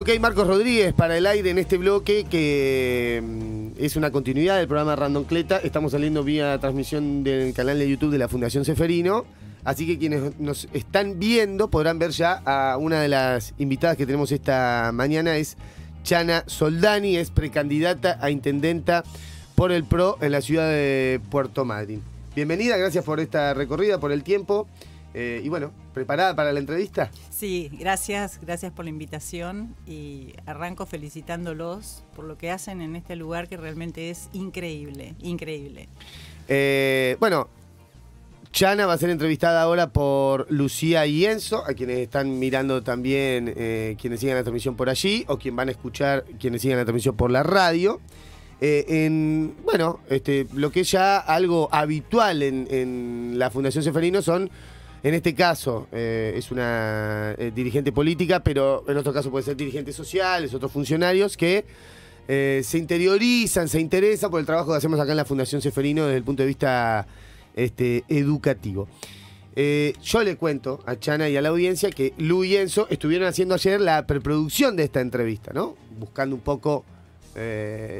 Ok, Marcos Rodríguez para el aire en este bloque que mm, es una continuidad del programa Random Cleta. Estamos saliendo vía transmisión del canal de YouTube de la Fundación Seferino. Así que quienes nos están viendo podrán ver ya a una de las invitadas que tenemos esta mañana. Es Chana Soldani, es precandidata a intendenta por el PRO en la ciudad de Puerto Madryn. Bienvenida, gracias por esta recorrida, por el tiempo. Eh, y bueno, ¿preparada para la entrevista? Sí, gracias, gracias por la invitación y arranco felicitándolos por lo que hacen en este lugar que realmente es increíble, increíble. Eh, bueno, Chana va a ser entrevistada ahora por Lucía y Enzo, a quienes están mirando también, eh, quienes sigan la transmisión por allí, o quienes van a escuchar, quienes sigan la transmisión por la radio. bueno, este, lo que es ya algo habitual en, en la Fundación Seferino son en este caso eh, es una eh, dirigente política, pero en otro caso puede ser dirigentes sociales, otros funcionarios que eh, se interiorizan, se interesan por el trabajo que hacemos acá en la Fundación Seferino desde el punto de vista este, educativo. yo le cuento a Chana y a la audiencia que Luis y Enzo estuvieron haciendo ayer la preproducción de esta entrevista, ¿no? Buscando un poco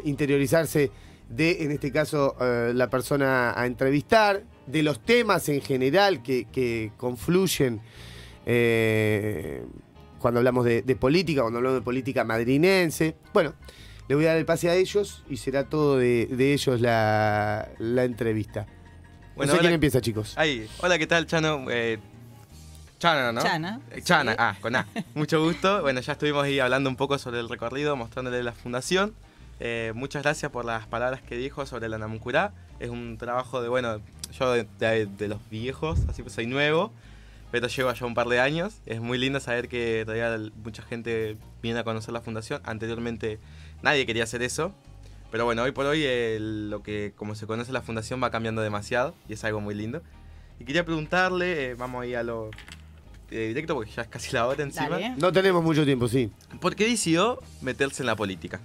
interiorizarse de, en este caso, la persona a entrevistar, de los temas en general que, confluyen eh, cuando hablamos de, política, cuando hablamos de política madrinense. Bueno, le voy a dar el pase a ellos y será todo de, ellos la, entrevista. Bueno, quién empieza, chicos. Ahí. Hola, ¿qué tal, Chano? Eh, Chana, ¿no? Chana. Eh, Chana, ah, con A. Mucho gusto. Bueno, ya estuvimos ahí hablando un poco sobre el recorrido, mostrándole la fundación. muchas gracias por las palabras que dijo sobre la Namuncurá. Es un trabajo de, bueno, yo de, los viejos, así pues soy nuevo, pero llevo ya un par de años. Es muy lindo saber que todavía mucha gente viene a conocer la fundación. Anteriormente nadie quería hacer eso, pero bueno, hoy por hoy eh, lo que como se conoce la fundación va cambiando demasiado y es algo muy lindo. Y quería preguntarle, eh, vamos a ir a lo eh, directo porque ya es casi la hora encima. No tenemos mucho tiempo, sí. ¿Por qué decidió meterse en la política?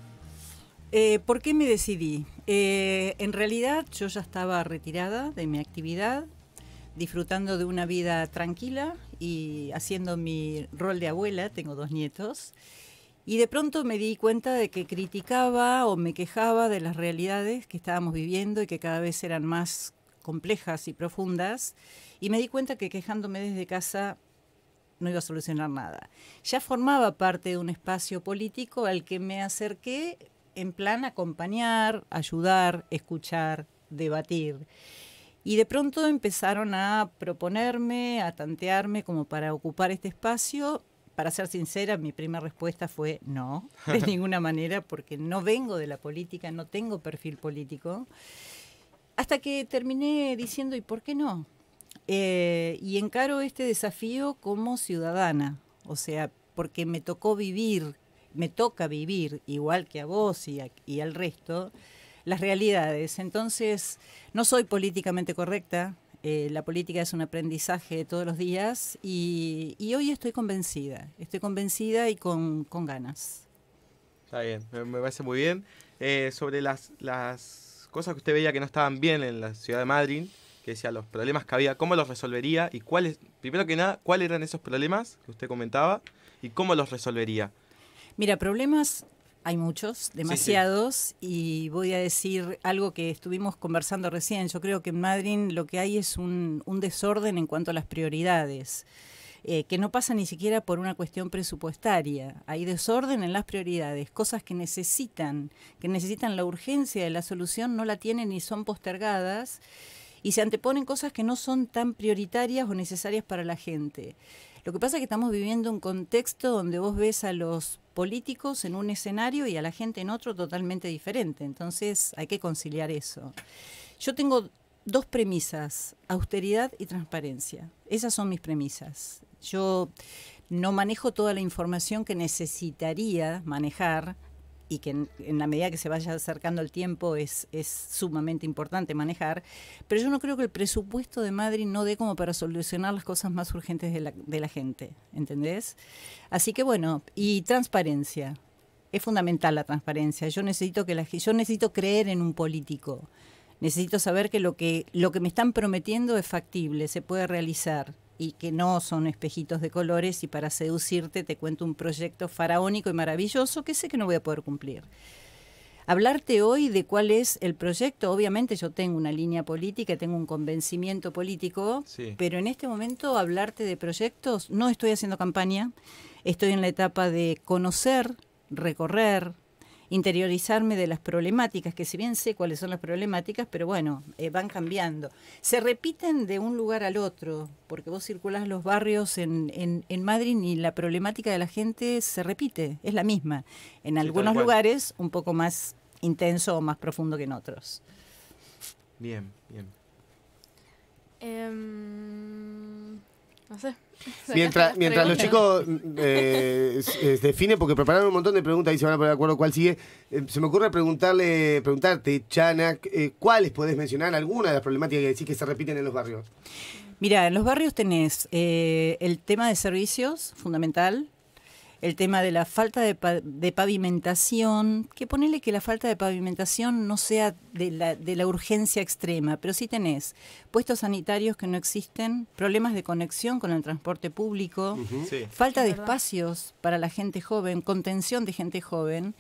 Eh, ¿Por qué me decidí? Eh, en realidad yo ya estaba retirada de mi actividad, disfrutando de una vida tranquila y haciendo mi rol de abuela, tengo dos nietos, y de pronto me di cuenta de que criticaba o me quejaba de las realidades que estábamos viviendo y que cada vez eran más complejas y profundas, y me di cuenta que quejándome desde casa no iba a solucionar nada. Ya formaba parte de un espacio político al que me acerqué en plan acompañar, ayudar, escuchar, debatir. Y de pronto empezaron a proponerme, a tantearme como para ocupar este espacio. Para ser sincera, mi primera respuesta fue no, de ninguna manera, porque no vengo de la política, no tengo perfil político. Hasta que terminé diciendo, ¿y por qué no? Eh, y encaro este desafío como ciudadana, o sea, porque me tocó vivir me toca vivir, igual que a vos y, y al resto, las realidades. Entonces, no soy políticamente correcta, eh, la política es un aprendizaje de todos los días y, hoy estoy convencida, estoy convencida y con, ganas. Está bien, me, parece muy bien. Eh, sobre las, las cosas que usted veía que no estaban bien en la ciudad de Madrid, que decía los problemas que había, cómo los resolvería y cuáles, primero que nada, cuáles eran esos problemas que usted comentaba y cómo los resolvería. Mira, problemas hay muchos, demasiados, y voy a decir algo que estuvimos conversando recién. Yo creo que en Madrid lo que hay es un, desorden en cuanto a las prioridades. Eh, que no pasa ni siquiera por una cuestión presupuestaria. Hay desorden en las prioridades, cosas que necesitan, que necesitan la urgencia de la solución, no la tienen ni son postergadas, y se anteponen cosas que no son tan prioritarias o necesarias para la gente. Lo que pasa es que estamos viviendo un contexto donde vos ves a los políticos en un escenario y a la gente en otro totalmente diferente. Entonces hay que conciliar eso. Yo tengo dos premisas, austeridad y transparencia. Esas son mis premisas. Yo no manejo toda la información que necesitaría manejar y que en, la medida que se vaya acercando el tiempo es, es sumamente importante manejar, pero yo no creo que el presupuesto de Madrid no dé como para solucionar las cosas más urgentes de la, gente, ¿entendés? Así que bueno, y transparencia. Es fundamental la transparencia. Yo necesito que la, yo necesito creer en un político. Necesito saber que lo que lo que me están prometiendo es factible, se puede realizar y que no son espejitos de colores y para seducirte te cuento un proyecto faraónico y maravilloso que sé que no voy a poder cumplir. Hablarte hoy de cuál es el proyecto, obviamente yo tengo una línea política, tengo un convencimiento político, pero en este momento hablarte de proyectos, no estoy haciendo campaña, estoy en la etapa de conocer, recorrer, interiorizarme de las problemáticas, que si bien sé cuáles son las problemáticas, pero bueno, eh, van cambiando. Se repiten de un lugar al otro, porque vos circulás los barrios en, Madrid y la problemática de la gente se repite, es la misma. En algunos lugares un poco más intenso o más profundo que en otros. Bien, bien. Em, no sé. Mientras, mientras los chicos mm, eh, eh, se definen, porque prepararon un montón de preguntas y se van a poner de acuerdo cuál sigue, eh, se me ocurre preguntarle, preguntarte, Chana, ¿cuáles podés mencionar? ¿Alguna de las problemáticas que decís que se repiten en los barrios? Mira, en los barrios tenés el tema de servicios, fundamental, el tema de la falta de, pavimentación, que ponele que la falta de pavimentación no sea de la, de la urgencia extrema, pero sí tenés puestos sanitarios que no existen, problemas de conexión con el transporte público, falta de espacios para la gente joven, contención de gente joven.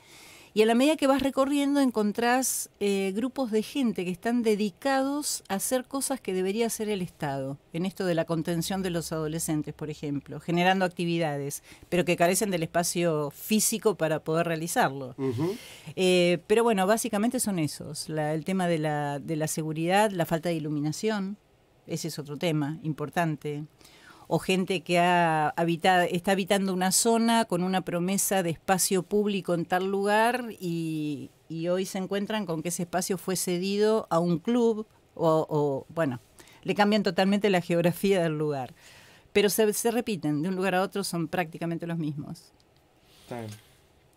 Y a la medida que vas recorriendo encontrás eh, grupos de gente que están dedicados a hacer cosas que debería hacer el Estado, en esto de la contención de los adolescentes, por ejemplo, generando actividades, pero que carecen del espacio físico para poder realizarlo. Eh, pero bueno, básicamente son esos, el tema de la, de la seguridad, la falta de iluminación, ese es otro tema importante o gente que ha habitado, está habitando una zona con una promesa de espacio público en tal lugar y, hoy se encuentran con que ese espacio fue cedido a un club o, bueno, le cambian totalmente la geografía del lugar. Pero se, repiten, de un lugar a otro son prácticamente los mismos.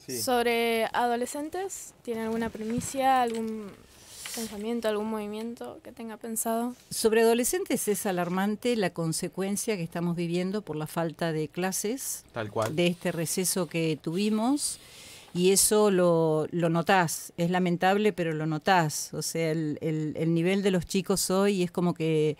Sobre adolescentes, ¿tiene alguna primicia, algún pensamiento, algún movimiento que tenga pensado. Sobre adolescentes es alarmante la consecuencia que estamos viviendo por la falta de clases. De este receso que tuvimos. Y eso lo, lo notás. Es lamentable, pero lo notás. O sea, el, nivel de los chicos hoy es como que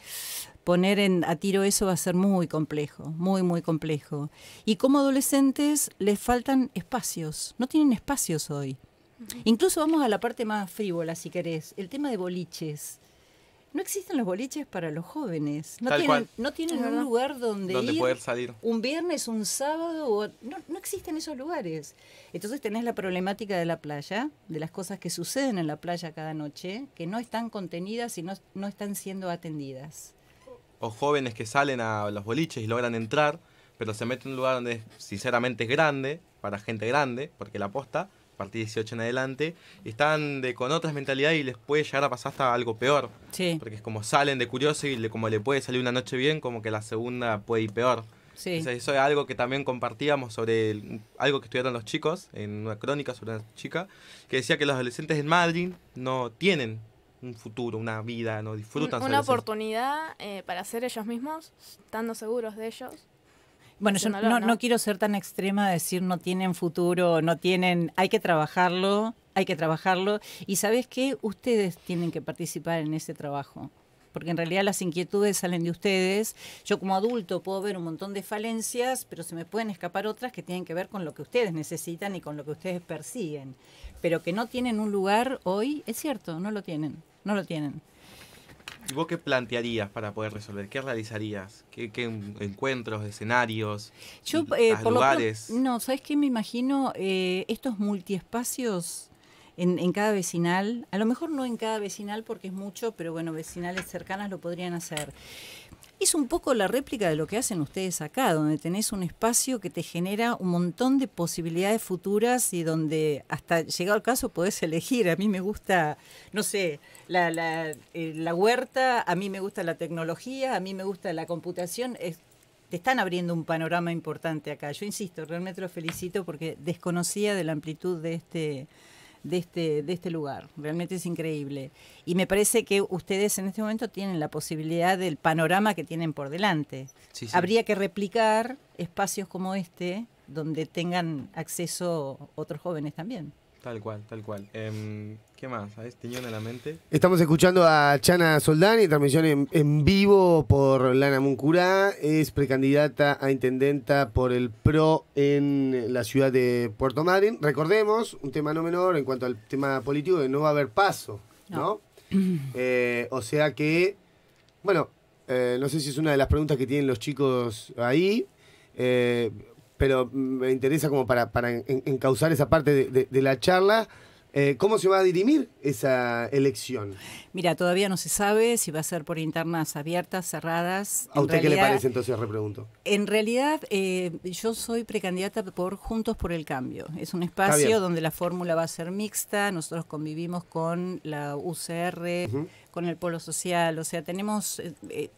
poner a tiro eso va a ser muy complejo, muy, muy complejo. Y como adolescentes les faltan espacios, no tienen espacios hoy. Incluso vamos a la parte más frívola, si querés, el tema de boliches. No existen los boliches para los jóvenes. No tienen, un lugar donde, ir poder salir. Un viernes, un sábado. no, existen esos lugares. Entonces tenés la problemática de la playa, de las cosas que suceden en la playa cada noche, que no están contenidas y no, no están siendo atendidas. O jóvenes que salen a los boliches y logran entrar, pero se meten en un lugar donde sinceramente es grande, para gente grande, porque la posta a partir de 18 en adelante, están de, con otras mentalidades y les puede llegar a pasar hasta algo peor. Porque es como salen de curioso y como le puede salir una noche bien, como que la segunda puede ir peor. eso es algo que también compartíamos sobre algo que estudiaron los chicos, en una crónica sobre una chica, que decía que los adolescentes en Madrid no tienen un futuro, una vida, no disfrutan. una oportunidad eh, para ser ellos mismos, estando seguros de ellos. Bueno, yo no, quiero ser tan extrema, decir no tienen futuro, no tienen, hay que trabajarlo, hay que trabajarlo. Y sabes qué, ustedes tienen que participar en ese trabajo porque en realidad las inquietudes salen de ustedes. Yo como adulto puedo ver un montón de falencias, pero se me pueden escapar otras que tienen que ver con lo que ustedes necesitan y con lo que ustedes persiguen. Pero que no tienen un lugar hoy, es cierto, no lo tienen, no lo tienen. ¿Y vos qué plantearías para poder resolver? ¿Qué realizarías? ¿Qué, encuentros, escenarios, Yo, eh, lugares? no, ¿sabes qué? Me imagino eh, estos multiespacios en, en, cada vecinal. A lo mejor no en cada vecinal porque es mucho, pero bueno, vecinales cercanas lo podrían hacer es un poco la réplica de lo que hacen ustedes acá, donde tenés un espacio que te genera un montón de posibilidades futuras y donde hasta llegado el caso podés elegir. A mí me gusta, no sé, la, la, eh, huerta, a mí me gusta la tecnología, a mí me gusta la computación. Es, te están abriendo un panorama importante acá. Yo insisto, realmente lo felicito porque desconocía de la amplitud de este de este, de este lugar. Realmente es increíble. Y me parece que ustedes en este momento tienen la posibilidad del panorama que tienen por delante. Habría que replicar espacios como este donde tengan acceso otros jóvenes también. Tal cual, tal cual. Em, ¿Qué más? ¿Sabes? Tiñón la mente. Estamos escuchando a Chana Soldani, transmisión en, vivo por Lana Muncurá. Es precandidata a intendenta por el PRO en la ciudad de Puerto Madryn. Recordemos, un tema no menor en cuanto al tema político, que no va a haber paso, ¿no? Eh, o sea que, bueno, eh, no sé si es una de las preguntas que tienen los chicos ahí. Eh, pero me interesa como para, encauzar esa parte de la charla. Eh, ¿Cómo se va a dirimir esa elección? Mira, todavía no se sabe si va a ser por internas abiertas, cerradas. ¿A usted qué le parece entonces, repregunto? En realidad, eh, yo soy precandidata por Juntos por el Cambio. Es un espacio donde la fórmula va a ser mixta, nosotros convivimos con la UCR, con el Polo Social, o sea, tenemos... Eh,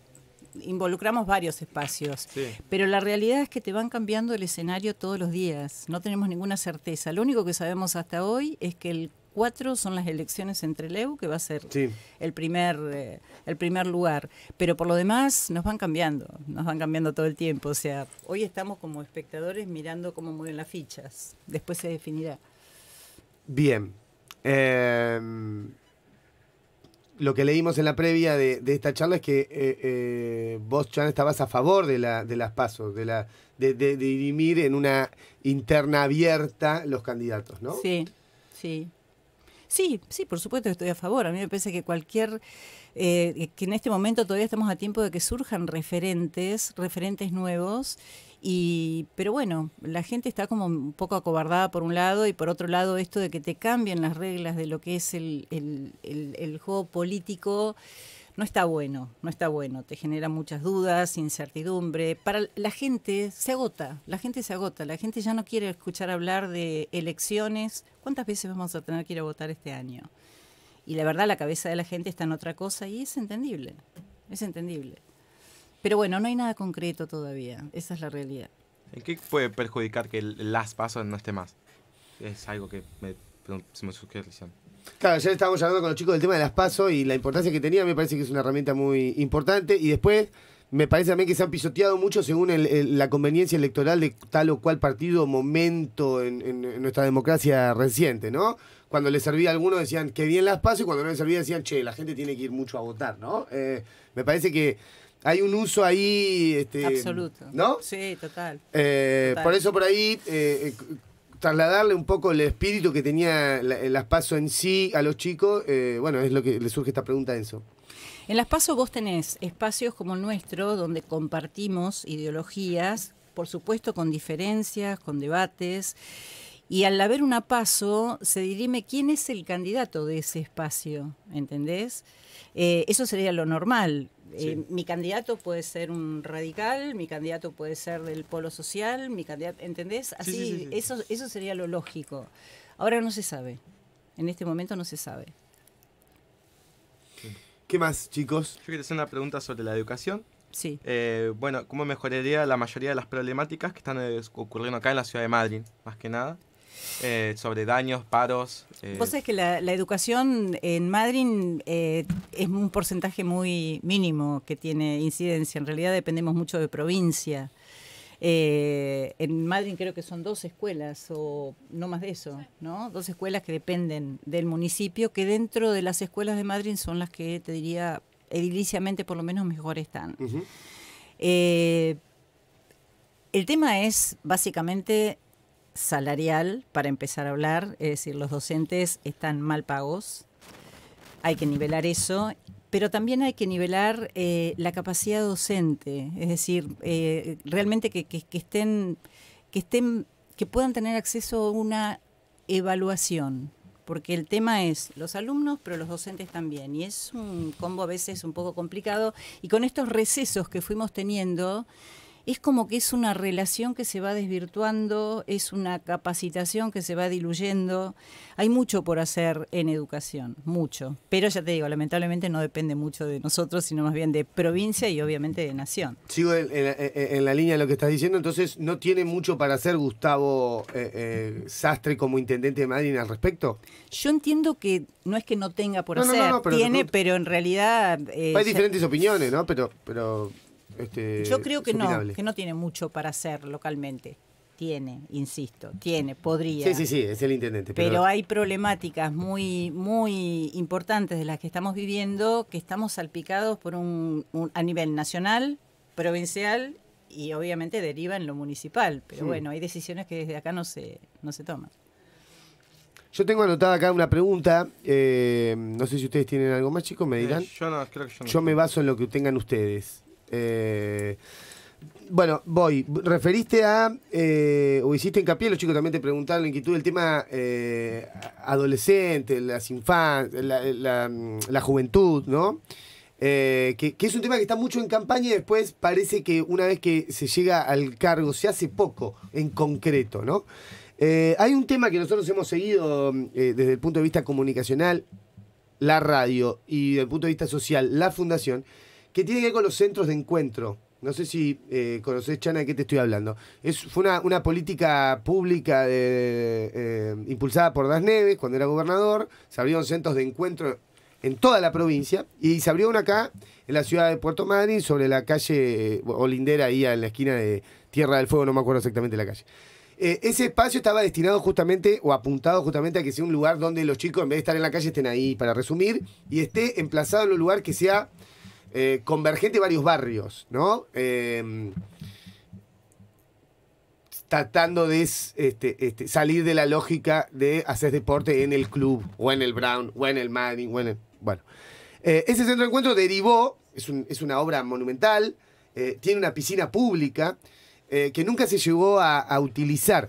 involucramos varios espacios, pero la realidad es que te van cambiando el escenario todos los días, no tenemos ninguna certeza. Lo único que sabemos hasta hoy es que el 4 son las elecciones entre Leu, que va a ser el, primer, eh, el primer lugar, pero por lo demás nos van cambiando, nos van cambiando todo el tiempo, o sea, hoy estamos como espectadores mirando cómo mueven las fichas, después se definirá. Bien. Em, lo que leímos en la previa de, esta charla es que eh, eh, vos, Chan, estabas a favor de, la, de las pasos, de, la, de, de, dirimir en una interna abierta los candidatos, ¿no? Sí, sí. Sí, sí, por supuesto que estoy a favor. A mí me parece que cualquier, eh, que en este momento todavía estamos a tiempo de que surjan referentes, referentes nuevos y, pero bueno, la gente está como un poco acobardada por un lado y por otro lado esto de que te cambien las reglas de lo que es el, el, el, el juego político no está bueno, no está bueno, te genera muchas dudas, incertidumbre. Para la gente se agota, la gente se agota, la gente ya no quiere escuchar hablar de elecciones. ¿Cuántas veces vamos a tener que ir a votar este año? Y la verdad la cabeza de la gente está en otra cosa y es entendible, es entendible. Pero bueno, no hay nada concreto todavía. Esa es la realidad. ¿En qué puede perjudicar que el las pasos no esté más? Es algo que me, se me Claro, ayer estábamos hablando con los chicos del tema de las PASO y la importancia que tenía, me parece que es una herramienta muy importante. Y después, me parece también que se han pisoteado mucho según la conveniencia electoral de tal o cual partido momento en, nuestra democracia reciente, ¿no? Cuando les servía a algunos decían que bien las PASO y cuando no les servía decían, che, la gente tiene que ir mucho a votar, ¿no? Eh, me parece que hay un uso ahí. Este, Absoluto. ¿No? Sí, eh, total. Por eso por ahí eh, eh, trasladarle un poco el espíritu que tenía el aspaso en sí a los chicos, bueno, es lo que le surge esta pregunta a Enzo. En las PASO vos tenés espacios como el nuestro donde compartimos ideologías, por supuesto con diferencias, con debates. Y al haber una paso, se dirime quién es el candidato de ese espacio, ¿entendés? Eh, eso sería lo normal. Eh, mi candidato puede ser un radical, mi candidato puede ser del polo social, mi candidato, ¿entendés? Así, Eso, eso sería lo lógico. Ahora no se sabe. En este momento no se sabe. ¿Qué más, chicos? Yo quería hacer una pregunta sobre la educación. Sí. Eh, bueno, ¿cómo mejoraría la mayoría de las problemáticas que están ocurriendo acá en la ciudad de Madrid, más que nada? Eh, sobre daños, paros. Eh. Vos sabés que la, educación en Madrid eh, es un porcentaje muy mínimo que tiene incidencia. En realidad dependemos mucho de provincia. Eh, en Madrid creo que son dos escuelas, o no más de eso, ¿no? Dos escuelas que dependen del municipio, que dentro de las escuelas de Madrid son las que, te diría, ediliciamente por lo menos mejor están. el tema es básicamente salarial, para empezar a hablar, es decir, los docentes están mal pagos, hay que nivelar eso, pero también hay que nivelar eh, la capacidad docente, es decir, eh, realmente que, que, estén, que estén, que puedan tener acceso a una evaluación, porque el tema es los alumnos, pero los docentes también, y es un combo a veces un poco complicado, y con estos recesos que fuimos teniendo, es como que es una relación que se va desvirtuando, es una capacitación que se va diluyendo. Hay mucho por hacer en educación, mucho. Pero ya te digo, lamentablemente no depende mucho de nosotros, sino más bien de provincia y obviamente de nación. Sigo en, la línea de lo que estás diciendo, entonces no tiene mucho para hacer Gustavo eh, eh, Sastre como intendente de Madrid al respecto. Yo entiendo que no es que no tenga por hacer, no, no, pero tiene, pero en realidad... Eh, hay diferentes opiniones, ¿no? Pero... pero este, yo creo que no, que no tiene mucho para hacer localmente. Tiene, insisto, tiene, podría. Sí, sí, sí, es el intendente. Pero, hay problemáticas muy, muy importantes de las que estamos viviendo que estamos salpicados por un, a nivel nacional, provincial y obviamente deriva en lo municipal. Pero bueno, hay decisiones que desde acá no se, no se toman. Yo tengo anotada acá una pregunta. Eh, no sé si ustedes tienen algo más, chicos, me eh, dirán. yo Yo me baso en lo que tengan ustedes. Eh, bueno, voy. Referiste a, eh, o hiciste hincapié, los chicos también te preguntaron la inquietud el tema eh, adolescente, las infancias, la, juventud, ¿no? que, que, es un tema que está mucho en campaña y después parece que una vez que se llega al cargo se hace poco en concreto, ¿no? hay un tema que nosotros hemos seguido desde el punto de vista comunicacional, la radio, y desde el punto de vista social, la fundación, que tiene que ver con los centros de encuentro. No sé si eh, conoces, Chana, de qué te estoy hablando. Es, fue una, política pública eh, impulsada por Das Neves cuando era gobernador. Se abrieron centros de encuentro en toda la provincia y se abrió uno acá en la ciudad de Puerto Madryn sobre la calle Olindera, ahí en la esquina de Tierra del Fuego, no me acuerdo exactamente la calle. Eh, ese espacio estaba destinado justamente o apuntado justamente a que sea un lugar donde los chicos en vez de estar en la calle estén ahí, para resumir, y esté emplazado en un lugar que sea eh, convergente varios barrios, ¿no? Eh, tratando de este, este, salir de la lógica de hacer deporte en el club, o en el Brown, o en el Manning, o en Bueno. Eh, ese centro de encuentro derivó, es, una obra monumental, tiene una piscina pública que nunca se llegó a, utilizar.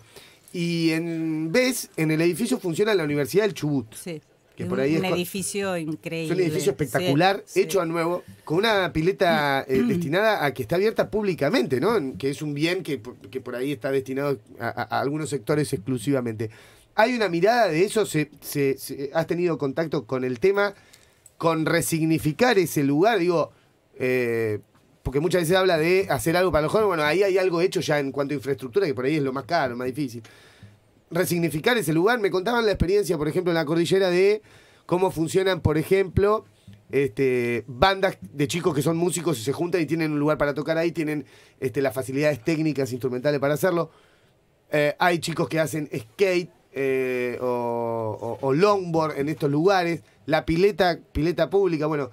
Y en vez, en el edificio funciona la Universidad del Chubut. Sí. Que un, edificio increíble. Es un edificio espectacular, hecho a nuevo, con una pileta eh, destinada a que está abierta públicamente, ¿no? Que es un bien que, por ahí está destinado a, algunos sectores exclusivamente. ¿Hay una mirada de eso? ¿Se, has tenido contacto con el tema? ¿Con resignificar ese lugar? Digo, eh, porque muchas veces habla de hacer algo para los jóvenes. Bueno, ahí hay algo hecho ya en cuanto a infraestructura, que por ahí es lo más caro, lo más difícil resignificar ese lugar. Me contaban la experiencia, por ejemplo, en la cordillera de cómo funcionan, por ejemplo, este, bandas de chicos que son músicos y se juntan y tienen un lugar para tocar ahí, tienen este, las facilidades técnicas, instrumentales para hacerlo. Eh, hay chicos que hacen skate eh, o, o longboard en estos lugares, la pileta, pileta pública, bueno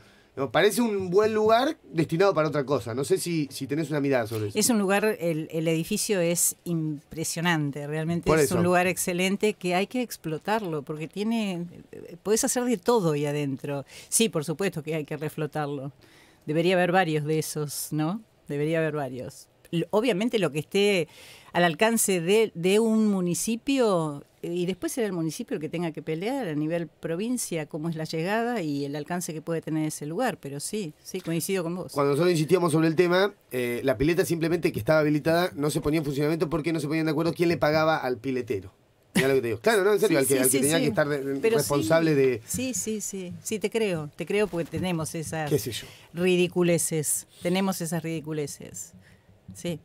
parece un buen lugar destinado para otra cosa. No sé si, si tenés una mirada sobre eso. Es un lugar, el, el edificio es impresionante, realmente es un lugar excelente que hay que explotarlo, porque tiene, podés hacer de todo ahí adentro. Sí, por supuesto que hay que reflotarlo. Debería haber varios de esos, ¿no? Debería haber varios. Obviamente lo que esté al alcance de, de un municipio y después será el municipio el que tenga que pelear a nivel provincia cómo es la llegada y el alcance que puede tener ese lugar, pero sí, sí, coincido con vos. Cuando nosotros insistíamos sobre el tema, eh, la pileta simplemente que estaba habilitada no se ponía en funcionamiento porque no se ponían de acuerdo quién le pagaba al piletero. Lo que te digo. Claro, no, en serio, al, que, tenía que estar responsable de. Sí, sí, sí. Sí, te creo. Te creo porque tenemos esas ridiculeces. Tenemos esas ridiculeces. Sí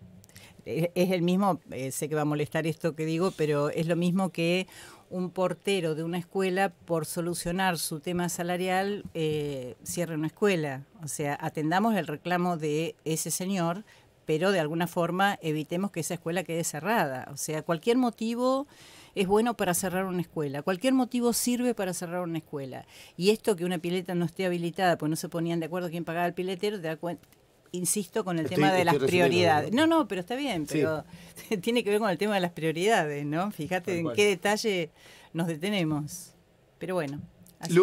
es el mismo, eh, sé que va a molestar esto que digo, pero es lo mismo que un portero de una escuela por solucionar su tema salarial eh, cierre una escuela. O sea, atendamos el reclamo de ese señor, pero de alguna forma evitemos que esa escuela quede cerrada. O sea, cualquier motivo es bueno para cerrar una escuela. Cualquier motivo sirve para cerrar una escuela. Y esto que una pileta no esté habilitada, pues no se ponían de acuerdo quién pagaba el piletero, te da cuenta, insisto con el tema de las prioridades. No, no, pero está bien, pero tiene que ver con el tema de las prioridades, ¿no? Fíjate en qué detalle nos detenemos. Pero bueno, así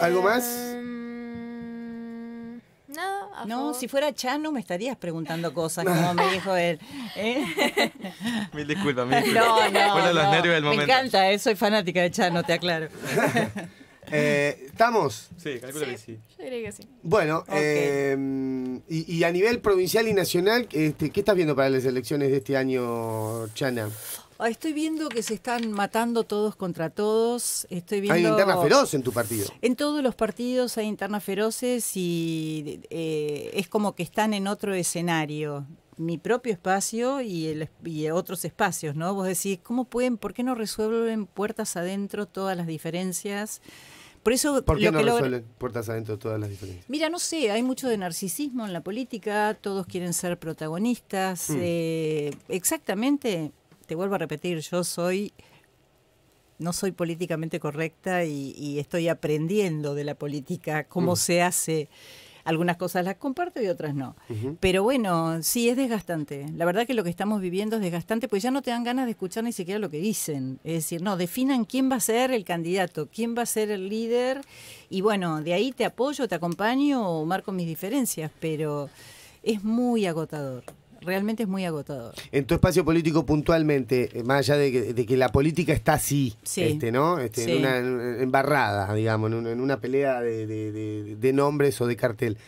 ¿Algo eh, más? Mm, no, si fuera Chano me estarías preguntando cosas, como me dijo él. ¿Eh? Mil disculpas, mil disculpas. Me encanta, eh, soy fanática de Chano, te aclaro. Eh, ¿Estamos? Sí, calculo que sí. Yo diría que sí. Bueno, eh, y, a nivel provincial y nacional, este, ¿qué estás viendo para las elecciones de este año, Chana? Estoy viendo que se están matando todos contra todos. Estoy viendo... Hay internas feroz en tu partido. En todos los partidos hay internas feroces y eh, es como que están en otro escenario mi propio espacio y, el, y, otros espacios, ¿no? Vos decís, ¿cómo pueden, por qué no resuelven puertas adentro todas las diferencias? Por eso qué no resuelven puertas adentro todas las diferencias? Mira, no sé, hay mucho de narcisismo en la política, todos quieren ser protagonistas. Mm. Eh, exactamente, te vuelvo a repetir, yo soy no soy políticamente correcta y, estoy aprendiendo de la política, cómo mm. se hace algunas cosas las comparto y otras no. Pero bueno, sí, es desgastante. La verdad que lo que estamos viviendo es desgastante, pues ya no te dan ganas de escuchar ni siquiera lo que dicen. Es decir, no, definan quién va a ser el candidato, quién va a ser el líder. Y bueno, de ahí te apoyo, te acompaño o marco mis diferencias, pero es muy agotador realmente es muy agotador. En tu espacio político puntualmente, eh, más allá de que, la política está así, este, ¿no? Este, En una embarrada, digamos, en una, pelea de, nombres o de cartel.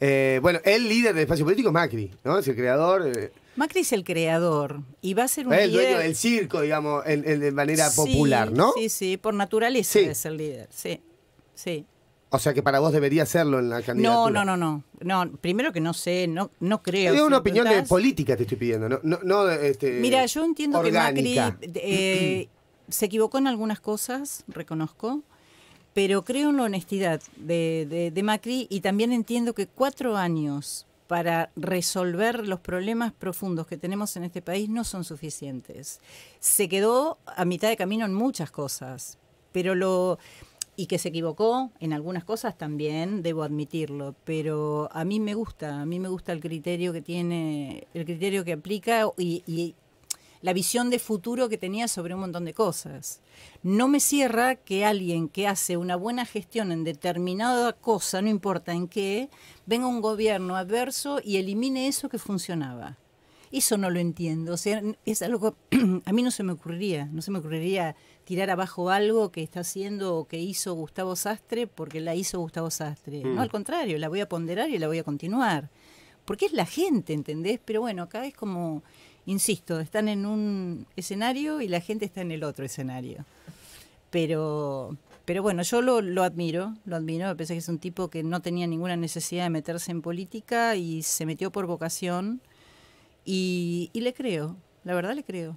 Eh, bueno, el líder del espacio político es Macri, ¿no? Es el creador. Eh, Macri es el creador y va a ser un el dueño del circo, digamos, en, de manera popular, ¿no? Sí, sí, por naturaleza es el líder, sí, sí. O sea que para vos debería serlo en la candidatura. No, no, no, no. no primero que no sé, no, no creo. Es una opinión de política te estoy pidiendo, este, Mira, yo entiendo que Macri eh, se equivocó en algunas cosas, reconozco, pero creo en la honestidad de Macri y también entiendo que cuatro años para resolver los problemas profundos que tenemos en este país no son suficientes. Se quedó a mitad de camino en muchas cosas, pero lo y que se equivocó en algunas cosas también, debo admitirlo, pero a mí me gusta, a mí me gusta el criterio que tiene, el criterio que aplica y, la visión de futuro que tenía sobre un montón de cosas. No me cierra que alguien que hace una buena gestión en determinada cosa, no importa en qué, venga un gobierno adverso y elimine eso que funcionaba. Eso no lo entiendo. O sea, es algo que a mí no se me ocurriría. No se me ocurriría tirar abajo algo que está haciendo o que hizo Gustavo Sastre porque la hizo Gustavo Sastre. No, mm. al contrario, la voy a ponderar y la voy a continuar. Porque es la gente, ¿entendés? Pero bueno, acá es como, insisto, están en un escenario y la gente está en el otro escenario. Pero, pero bueno, yo lo, lo admiro, lo admiro, me que es un tipo que no tenía ninguna necesidad de meterse en política y se metió por vocación y, y le creo, la verdad le creo.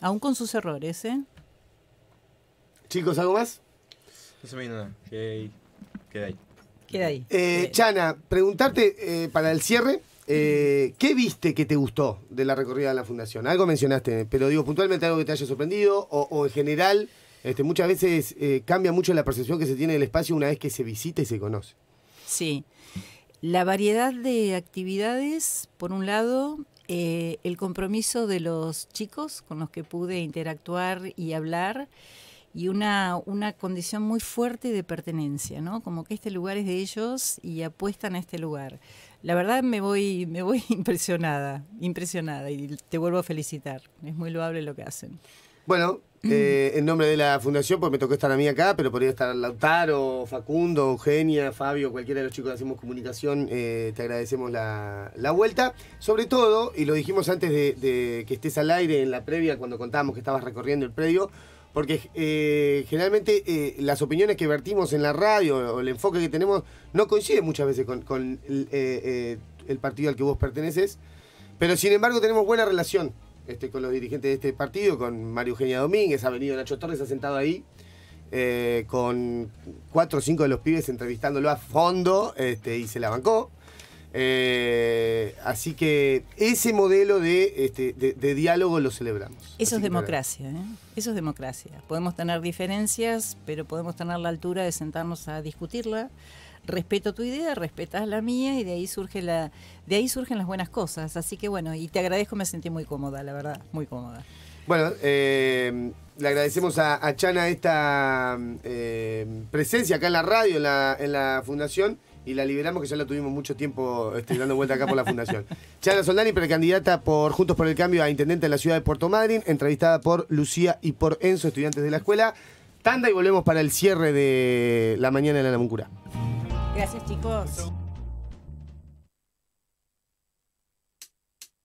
Aún con sus errores, ¿eh? Chicos, ¿algo más? No se me nada. Queda ahí. Queda eh, ahí. Chana, preguntarte eh, para el cierre. Eh, ¿Qué viste que te gustó de la recorrida de la fundación? Algo mencionaste, pero digo puntualmente algo que te haya sorprendido o, en general, este, muchas veces cambia mucho la percepción que se tiene del espacio una vez que se visita y se conoce. Sí, la variedad de actividades, por un lado, el compromiso de los chicos con los que pude interactuar y hablar, y una, una condición muy fuerte de pertenencia, ¿no? Como que este lugar es de ellos y apuestan a este lugar. La verdad me voy, me voy impresionada, impresionada y te vuelvo a felicitar. Es muy loable lo que hacen. Bueno, eh, en nombre de la fundación, pues me tocó estar a mí acá, pero podría estar Lautaro, Facundo, Eugenia, Fabio, cualquiera de los chicos que hacemos comunicación, eh, te agradecemos la, la, vuelta. Sobre todo, y lo dijimos antes de, de que estés al aire en la previa, cuando contábamos que estabas recorriendo el predio, porque eh, generalmente eh, las opiniones que vertimos en la radio o el enfoque que tenemos no coincide muchas veces con, eh, el, partido al que vos perteneces, pero sin embargo tenemos buena relación este, con los dirigentes de este partido, con Mario Eugenia Domínguez, ha venido Nacho Torres, ha sentado ahí, con cuatro o cinco de los pibes entrevistándolo a fondo este, y se la bancó. Eh, así que ese modelo este, de, diálogo lo celebramos. Eso es democracia, ¿eh? eso es democracia. Podemos tener diferencias, pero podemos tener la altura de sentarnos a discutirla. Respeto tu idea, respetas la mía y de ahí surgen las buenas cosas. Así que bueno, y te agradezco, me sentí muy cómoda, la verdad, muy cómoda. Bueno, eh, le agradecemos a, Chana esta presencia acá en la radio, en la fundación y la liberamos, que ya la tuvimos mucho tiempo este, dando vuelta acá por la Fundación. Chana Soldani, precandidata por Juntos por el Cambio a Intendente de la ciudad de Puerto Madryn, entrevistada por Lucía y por Enzo, estudiantes de la escuela. Tanda y volvemos para el cierre de la mañana en la Muncura. Gracias, chicos.